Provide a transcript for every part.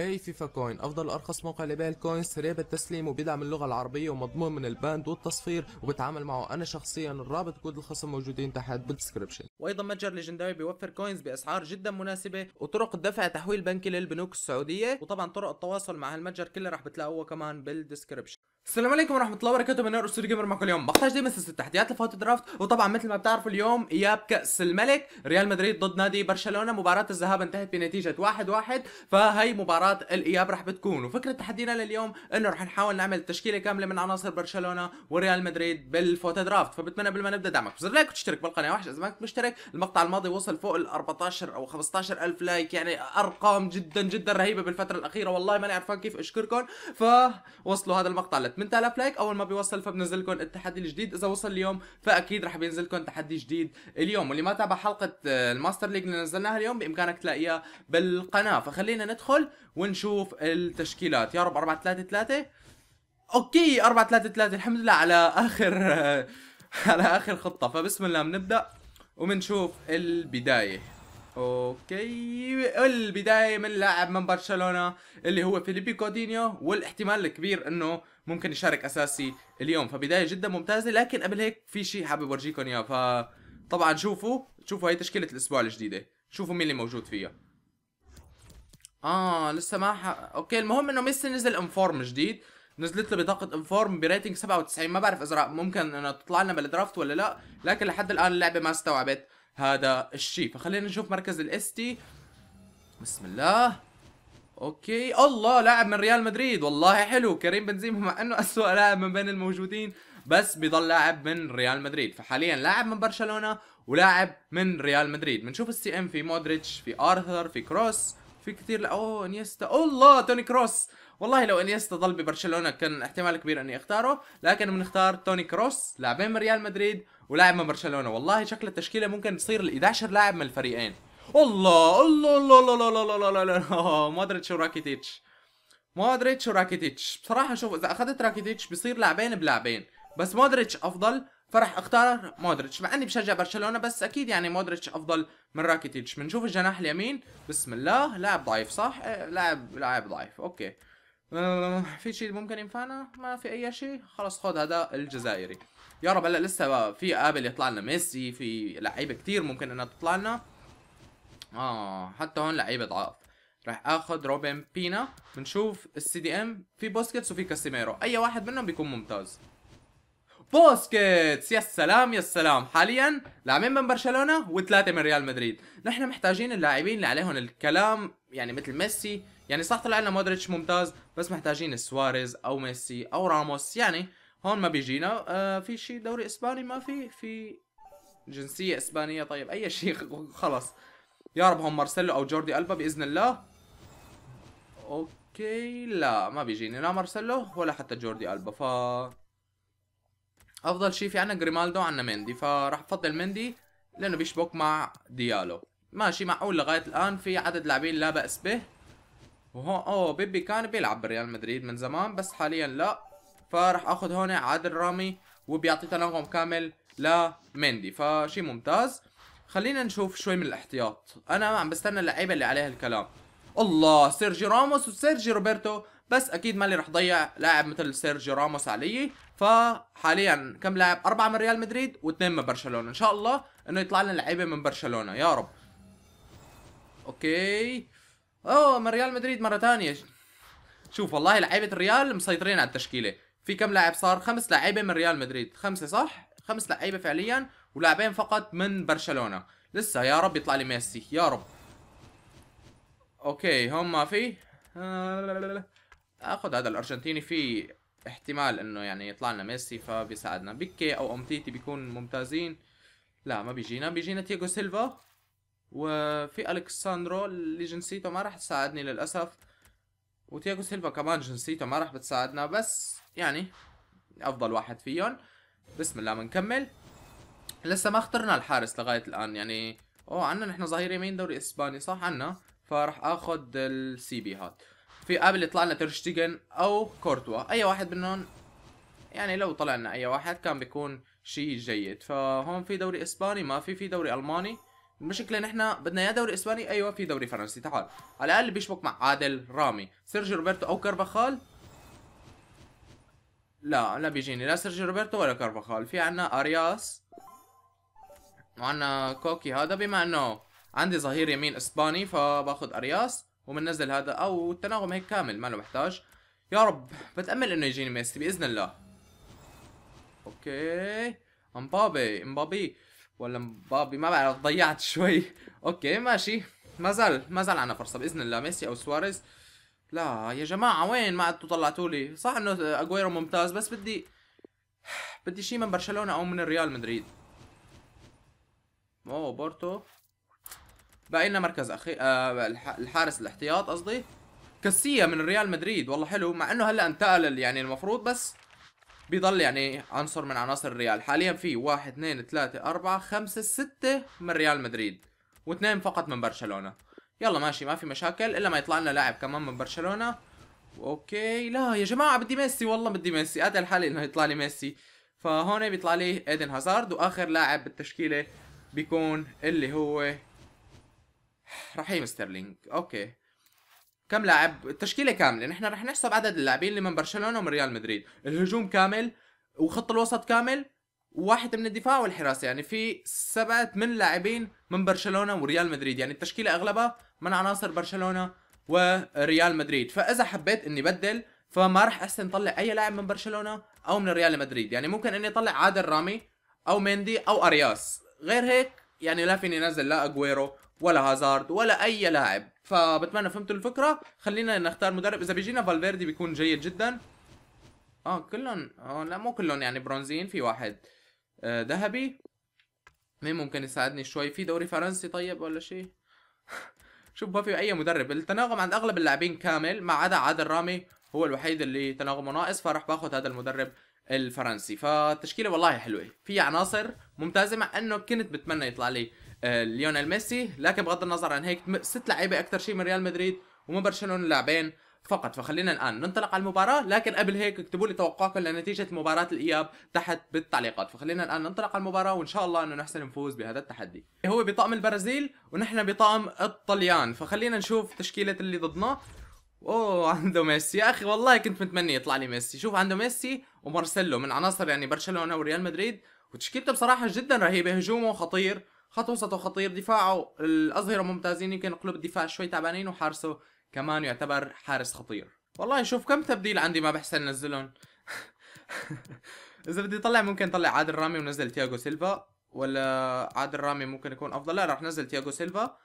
اي فيفا كوين افضل وارخص موقع لبيع الكوين سريع بالتسليم وبيدعم اللغه العربيه ومضمون من الباند والتصفير وبتعامل معه انا شخصيا الرابط كود الخصم موجودين تحت بالدسكربشن وايضا متجر ليجندري بيوفر كوينز باسعار جدا مناسبه وطرق الدفع تحويل بنكي للبنوك السعوديه وطبعا طرق التواصل مع هالمتجر كله رح بتلاقوها كمان بالدسكربشن السلام عليكم ورحمة الله وبركاته من أستوديو جيمر معكم اليوم بحتاج دايما سلسلة تحديات الفوت درافت وطبعا مثل ما بتعرفوا اليوم إياب كأس الملك ريال مدريد ضد نادي برشلونة مباراة الذهاب انتهت بنتيجة 1-1 فهي مباراة مباراة الإياب رح بتكون وفكرة تحدينا لليوم أنه رح نحاول نعمل تشكيلة كاملة من عناصر برشلونة وريال مدريد بالفوتو درافت فبتمنى قبل ما نبدأ دعمك بزر لايك وتشترك بالقناة وحش إذا ما كنت مشترك المقطع الماضي وصل فوق ال 14 أو 15 ألف لايك يعني أرقام جدا جدا رهيبة بالفترة الأخيرة والله ماني عرفان كيف أشكركم فوصلوا هذا المقطع ل 8000 لايك أول ما بيوصل فبنزل لكم التحدي الجديد إذا وصل اليوم فأكيد رح بينزل لكم تحدي جديد اليوم واللي ما تابع حلقة آه، الماستر ليج اللي نزلناها اليوم بإمكانك تلاقيها بالقناة فخلينا ندخل ونشوف التشكيلات يا رب 4 3 3 اوكي 4 3 3 الحمد لله على اخر على اخر خطه فبسم الله بنبدا وبنشوف البدايه اوكي البدايه من لاعب من برشلونه اللي هو فيليبي كودينيو والاحتمال الكبير انه ممكن يشارك اساسي اليوم فبدايه جدا ممتازه لكن قبل هيك في شيء حابب اورجيكم اياه فطبعا شوفوا شوفوا هي تشكيله الاسبوع الجديده شوفوا مين اللي موجود فيها اه لسه ما ح... اوكي المهم انه ميسي نزل انفورم جديد نزلت له بطاقه انفورم بريتنج 97 ما بعرف اذا ممكن انه تطلع لنا بالدرافت ولا لا لكن لحد الان اللعبه ما استوعبت هذا الشيء فخلينا نشوف مركز الاس تي بسم الله اوكي الله لاعب من ريال مدريد والله حلو كريم بنزيما مع انه اسوء لاعب من بين الموجودين بس بيضل لاعب من ريال مدريد فحاليا لاعب من برشلونه ولاعب من ريال مدريد بنشوف السي ام في مودريتش في ارثر في كروس في كثير لا اوه انيستا الله توني كروس والله لو انيستا ضل ببرشلونه كان احتمال كبير اني اختاره لكن بنختار توني كروس لاعبين من ريال مدريد ولاعب من برشلونه والله شكل التشكيله ممكن تصير ال 11 لاعب من الفريقين الله الله الله الله الله الله الله, الله. مودريتش وراكيتيتش مودريتش وراكيتيتش بصراحه شوف اذا اخذت راكيتيتش بصير لاعبين بلاعبين بس مودريتش افضل فراح اختار مودريتش مع اني بشجع برشلونه بس اكيد يعني مودريتش افضل من راكيتيتش بنشوف الجناح اليمين بسم الله لاعب ضعيف صح إيه لاعب لاعب ضعيف اوكي آه، في شيء ممكن ينفعنا ما في اي شيء خلص خذ هذا الجزائري يا رب هلا لسه في قابل يطلع لنا ميسي في لعيبه كثير ممكن انها تطلع لنا اه حتى هون لعيبه ضعاف راح اخذ روبن بينا بنشوف السي دي ام في بوسكيتس وفي كاسيميرو اي واحد منهم بيكون ممتاز بوسكيتس يا سلام يا سلام حاليا لاعبين من برشلونه وثلاثه من ريال مدريد نحن محتاجين اللاعبين اللي عليهم الكلام يعني مثل ميسي يعني صح طلع لنا مودريتش ممتاز بس محتاجين سواريز او ميسي او راموس يعني هون ما بيجينا آه في شيء دوري اسباني ما في في جنسيه اسبانيه طيب اي شيء خلص يا رب هم مارسيلو او جوردي البا باذن الله اوكي لا ما بيجيني لا مارسيلو ولا حتى جوردي البا ف افضل شيء في عندنا جريمالدو عنا مندي فراح افضل مندي لانه بيشبك مع ديالو ماشي معقول لغايه الان في عدد لاعبين لا باس به وهون اوه بيبي كان بيلعب بريال مدريد من زمان بس حاليا لا فراح اخذ هون عادل رامي وبيعطي تناغم كامل لمندي فشي ممتاز خلينا نشوف شوي من الاحتياط انا عم بستنى اللعيبه اللي عليها الكلام الله سيرجي راموس وسيرجي روبرتو بس اكيد مالي رح ضيع لاعب مثل سيرجي راموس علي فحاليا كم لاعب اربعه من ريال مدريد واثنين من برشلونه ان شاء الله انه يطلع لنا لعيبه من برشلونه يا رب اوكي اوه من ريال مدريد مره ثانيه شوف والله لعيبه الريال مسيطرين على التشكيله في كم لاعب صار خمس لعيبه من ريال مدريد خمسه صح خمس لعيبه فعليا ولاعبين فقط من برشلونه لسه يا رب يطلع لي ميسي يا رب اوكي هون ما في آه، اخذ هذا الارجنتيني في احتمال انه يعني يطلع لنا ميسي فبيساعدنا بيكي او امتيتي بيكون ممتازين لا ما بيجينا بيجينا تياجو سيلفا وفي الكساندرو اللي جنسيته ما راح تساعدني للاسف وتياجو سيلفا كمان جنسيته ما راح بتساعدنا بس يعني افضل واحد فيهم بسم الله بنكمل لسه ما اخترنا الحارس لغايه الان يعني اوه عنا نحن ظهير يمين دوري اسباني صح عنا فراح اخذ السي بي هات في قبل يطلع لنا ترشتيجن او كورتوا اي واحد منهم يعني لو طلع لنا اي واحد كان بيكون شيء جيد فهون في دوري اسباني ما في في دوري الماني المشكله نحن بدنا يا دوري اسباني ايوه في دوري فرنسي تعال على الاقل بيشبك مع عادل رامي سيرجيو روبرتو او كارفاخال لا لا بيجيني لا سيرجيو روبرتو ولا كارفاخال في عنا ارياس وعنا كوكي هذا بما انه عندي ظهير يمين اسباني فباخذ ارياس ومنزل هذا او التناغم هيك كامل ما له محتاج يا رب بتامل انه يجيني ميسي باذن الله اوكي امبابي امبابي ولا امبابي ما بعرف ضيعت شوي اوكي ماشي ما زال ما زال عندنا فرصه باذن الله ميسي او سواريز لا يا جماعه وين ما عدتوا طلعتوا لي صح انه اجويرو ممتاز بس بدي بدي شيء من برشلونه او من الريال مدريد اوه بورتو باقي لنا مركز اخي آه الحارس الاحتياط قصدي كاسيا من ريال مدريد والله حلو مع انه هلا انتقل يعني المفروض بس بيضل يعني عنصر من عناصر الريال حاليا في 1 2 3 4 5 6 من ريال مدريد واثنين فقط من برشلونة يلا ماشي ما في مشاكل الا ما يطلع لنا لاعب كمان من برشلونة اوكي لا يا جماعة بدي ميسي والله بدي ميسي قاتل حالي انه يطلع لي ميسي فهون بيطلع لي ايدن هازارد واخر لاعب بالتشكيلة بيكون اللي هو رحيم ستيرلينج اوكي كم لاعب التشكيله كامله نحن رح نحسب عدد اللاعبين اللي من برشلونه ومن ريال مدريد الهجوم كامل وخط الوسط كامل وواحد من الدفاع والحراسه يعني في سبعة من لاعبين من برشلونه وريال مدريد يعني التشكيله اغلبها من عناصر برشلونه وريال مدريد فاذا حبيت اني بدل فما راح احسن طلع اي لاعب من برشلونه او من ريال مدريد يعني ممكن اني اطلع عادل رامي او مندي او ارياس غير هيك يعني لا فيني نزل لا اجويرو ولا هازارد ولا اي لاعب فبتمنى فهمتوا الفكره خلينا نختار مدرب اذا بيجينا فالفيردي بيكون جيد جدا اه كلهم اه لا مو كلهم يعني برونزيين في واحد آه، ذهبي مين ممكن يساعدني شوي في دوري فرنسي طيب ولا شيء شوف ما في اي مدرب التناغم عند اغلب اللاعبين كامل ما عدا عادل رامي هو الوحيد اللي تناغمه ناقص فراح باخذ هذا المدرب الفرنسي فالتشكيله والله حلوه في عناصر ممتازه مع انه كنت بتمنى يطلع لي آه، ليونيل ميسي لكن بغض النظر عن هيك ست لعيبه اكثر شيء من ريال مدريد ومن برشلونه لاعبين فقط فخلينا الان ننطلق على المباراه لكن قبل هيك اكتبوا لي توقعكم لنتيجه مباراه الاياب تحت بالتعليقات فخلينا الان ننطلق على المباراه وان شاء الله انه نحسن نفوز بهذا التحدي هو بطقم البرازيل ونحن بطقم الطليان فخلينا نشوف تشكيله اللي ضدنا اوه عنده ميسي يا اخي والله كنت متمني يطلع لي ميسي شوف عنده ميسي ومارسيلو من عناصر يعني برشلونه وريال مدريد وتشكيلته بصراحه جدا رهيبه هجومه خطير خط وسطه خطير دفاعه الأظهرة ممتازين يمكن قلوب الدفاع شوي تعبانين وحارسه كمان يعتبر حارس خطير والله شوف كم تبديل عندي ما بحسن نزلهم اذا بدي اطلع ممكن اطلع عادل رامي ونزل تياغو سيلفا ولا عادل رامي ممكن يكون افضل لا راح نزل تياغو سيلفا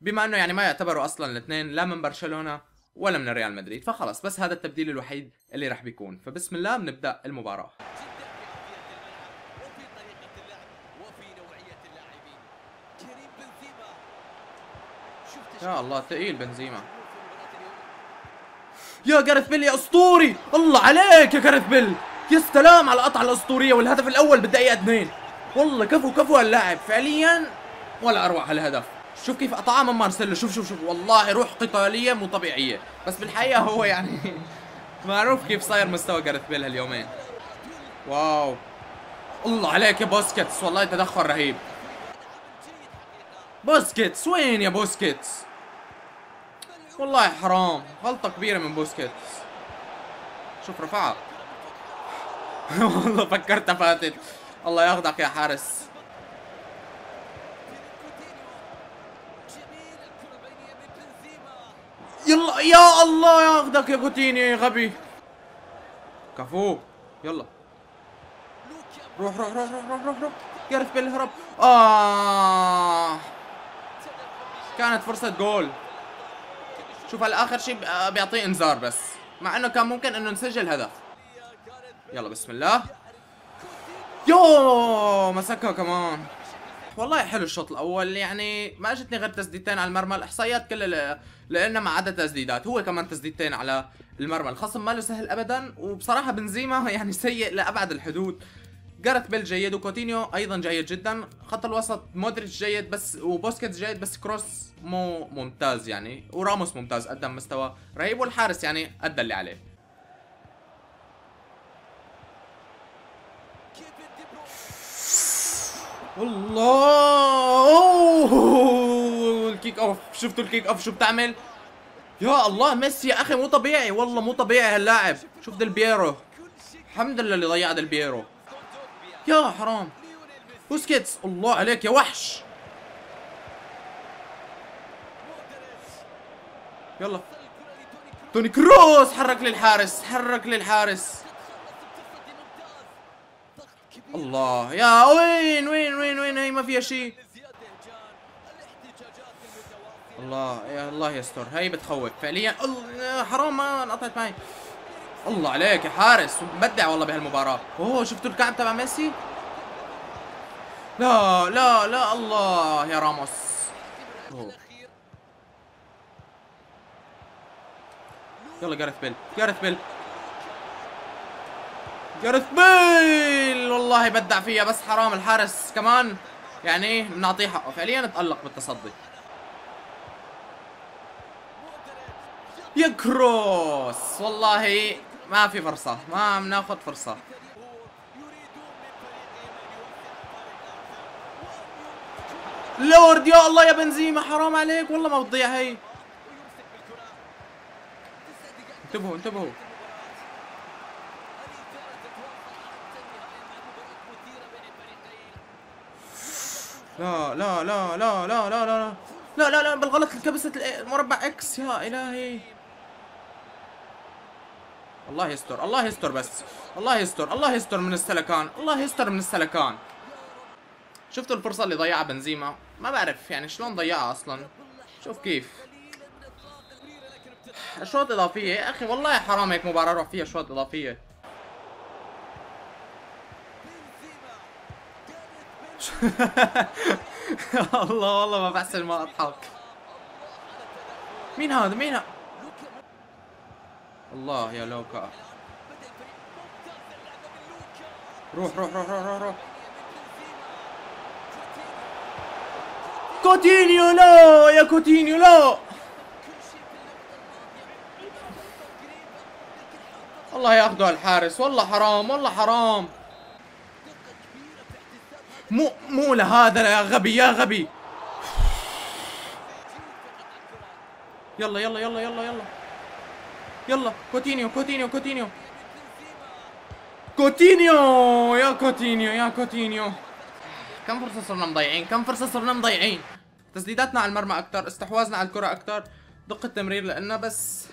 بما انه يعني ما يعتبروا اصلا الاثنين لا من برشلونه ولا من ريال مدريد فخلص بس هذا التبديل الوحيد اللي راح بيكون فبسم الله بنبدا المباراه يا الله ثقيل بنزيما يا جارث بيل يا اسطوري الله عليك يا جارث بيل يا سلام على القطعه الاسطوريه والهدف الاول بالدقيقه 2 والله كفو كفو هاللاعب فعليا ولا اروع هالهدف شوف كيف قطعها من مارسيلو شوف شوف شوف والله روح قتاليه مو طبيعيه بس بالحقيقه هو يعني معروف كيف صاير مستوى جارث بيل هاليومين واو الله عليك يا بوسكيتس والله تدخل رهيب بوسكيتس وين يا بوسكيتس والله حرام غلطه كبيره من بوسكيتس شوف رفعها والله فكرتها فاتت الله ياخدك يا حارس يلا يا الله ياخدك يا كوتيني يا غبي كفو يلا روح روح روح روح روح روح, روح. جارث بيل هرب آه كانت فرصة جول شوف هلا اخر شيء آه، بيعطيه انذار بس مع انه كان ممكن انه نسجل هدف يلا بسم الله يو مسكها كمان والله حلو الشوط الاول يعني ما اجتني غير تسديدتين على المرمى الاحصائيات كلها لنا ما عدا تسديدات هو كمان تسديدتين على المرمى الخصم ما له سهل ابدا وبصراحه بنزيما يعني سيء لابعد الحدود جارث بيل جيد وكوتينيو ايضا جيد جدا خط الوسط مودريتش جيد بس وبوسكيتس جيد بس كروس مو ممتاز يعني وراموس ممتاز قدم مستوى رهيب والحارس يعني ادى اللي عليه الله الكيك اوف شفتوا الكيك اوف شو بتعمل يا الله ميسي يا اخي مو طبيعي والله مو طبيعي هاللاعب شوف ديل بيرو الحمد لله اللي ضيع ديل بيرو يا حرام بوسكيتس الله عليك يا وحش يلا توني كروس حرك للحارس حرك للحارس الله يا وين وين وين وين هي ما فيها شيء الله يا الله يستر هي بتخوف فعليا الله حرام ما انقطعت معي الله عليك يا حارس مبدع والله بهالمباراه اوه شفتوا الكعب تبع ميسي لا لا لا الله يا راموس يلا جارث بيل جارث بيل جارث بيل والله بدع فيها بس حرام الحارس كمان يعني بنعطيه حقه فعليا تألق بالتصدي يا كروس والله ما في فرصة ما بناخذ فرصة لورد يا الله يا بنزيما حرام عليك والله ما بتضيع هي انتبهوا انتبهوا لا لا لا لا لا لا لا لا لا لا بالغلط الكبسة المربع اكس يا الهي الله يستر الله يستر بس الله يستر الله يستر من السلكان الله يستر من السلكان شفتوا الفرصة اللي ضيعها بنزيما ما بعرف يعني شلون ضيعها اصلا شوف كيف اشواط اضافية يا اخي والله حرام هيك مباراة اروح فيها اشواط اضافية الله والله ما بحسن ما اضحك مين هذا مين هذا الله يا لوكا روح روح روح روح روح, روح. كوتينيو لا يا كوتينيو لا والله ياخذوا الحارس والله حرام والله حرام مو مو لهذا يا غبي يا غبي يلا يلا يلا يلا يلا يلا كوتينيو كوتينيو كوتينيو كوتينيو يا كوتينيو يا كوتينيو كم فرصة صرنا مضيعين كم فرصة صرنا مضيعين تسديداتنا على المرمى اكثر استحواذنا على الكرة اكثر دقة تمرير لنا بس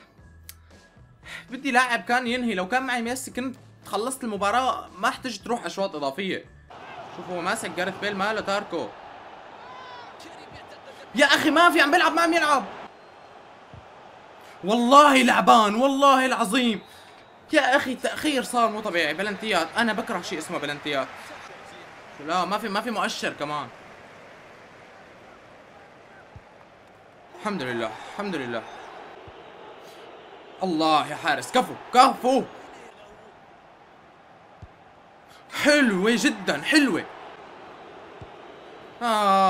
بدي لاعب كان ينهي لو كان معي ميسي كنت خلصت المباراة ما احتجت تروح اشواط اضافية شوفوا ماسك جارث بيل ماله تاركو يا اخي ما في عم بيلعب ما عم يلعب والله لعبان والله العظيم يا اخي تاخير صار مو طبيعي بلنتيات انا بكره شيء اسمه بلنتيات لا ما في ما في مؤشر كمان الحمد لله الحمد لله الله يا حارس كفو كفو حلوة جدا حلوة آه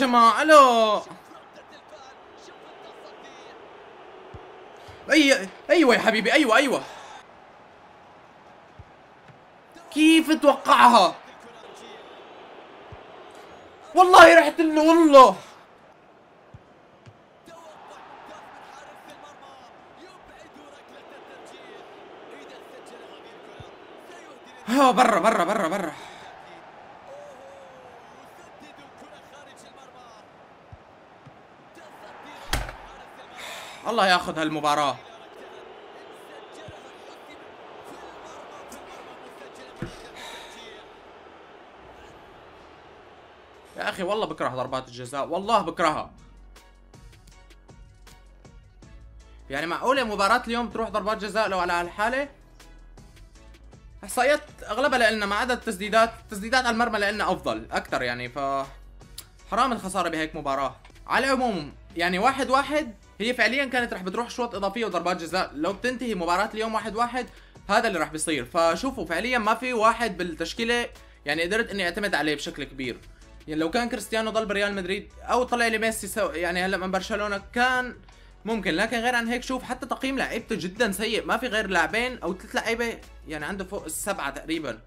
جماعة الو اي ايوه يا حبيبي ايوه ايوه كيف توقعها والله رحت له والله ها برا برا برا الله ياخذ هالمباراه يا اخي والله بكره ضربات الجزاء والله بكرهها يعني معقوله مباراه اليوم تروح ضربات جزاء لو على هالحاله احصائيات اغلبها لنا ما عدا التسديدات التسديدات على المرمى لنا افضل اكثر يعني ف حرام الخساره بهيك مباراه على العموم يعني واحد واحد هي فعليا كانت رح بتروح شوط اضافيه وضربات جزاء لو بتنتهي مباراه اليوم واحد واحد هذا اللي رح بيصير فشوفوا فعليا ما في واحد بالتشكيله يعني قدرت اني اعتمد عليه بشكل كبير يعني لو كان كريستيانو ضل بريال مدريد او طلع لي ميسي سو يعني هلا من برشلونه كان ممكن لكن غير عن هيك شوف حتى تقييم لعيبته جدا سيء ما في غير لاعبين او ثلاث لعيبه يعني عنده فوق السبعه تقريبا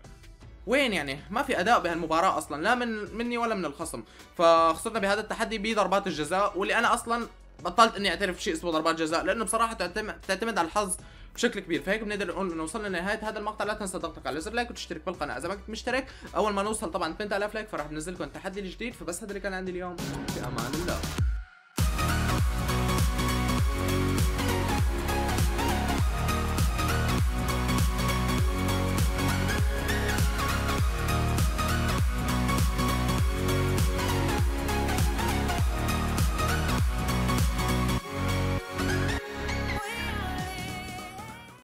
وين يعني ما في اداء بهالمباراه اصلا لا من مني ولا من الخصم فخسرنا بهذا التحدي بضربات الجزاء واللي انا اصلا بطلت اني اعترف بشيء اسمه ضربات جزاء لانه بصراحه تعتمد على الحظ بشكل كبير فهيك بنقدر نقول انه وصلنا لنهايه هذا المقطع لا تنسى ضغطك على زر لايك وتشترك بالقناه اذا ما كنت مشترك اول ما نوصل طبعا 8000 لايك فرح بنزل لكم تحدي جديد فبس هذا اللي كان عندي اليوم في امان الله